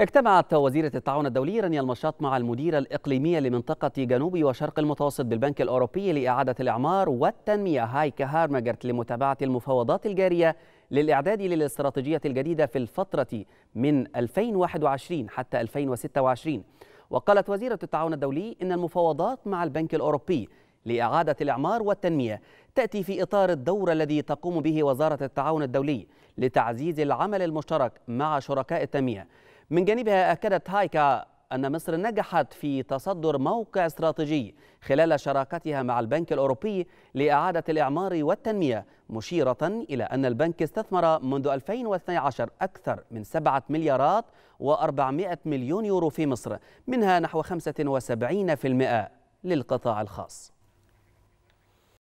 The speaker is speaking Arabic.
اجتمعت وزيرة التعاون الدولي رانيا المشاط مع المديرة الإقليمية لمنطقة جنوب وشرق المتوسط بالبنك الأوروبي لإعادة الإعمار والتنمية هايك هارمجرت لمتابعة المفاوضات الجارية للإعداد للاستراتيجية الجديدة في الفترة من 2021 حتى 2026 وقالت وزيرة التعاون الدولي إن المفاوضات مع البنك الأوروبي لإعادة الإعمار والتنمية تأتي في إطار الدور الذي تقوم به وزارة التعاون الدولي لتعزيز العمل المشترك مع شركاء التنمية من جانبها أكدت هايكا أن مصر نجحت في تصدر موقع استراتيجي خلال شراكتها مع البنك الأوروبي لإعادة الإعمار والتنمية مشيرة إلى أن البنك استثمر منذ 2012 أكثر من 7 مليارات و400 مليون يورو في مصر منها نحو 75% للقطاع الخاص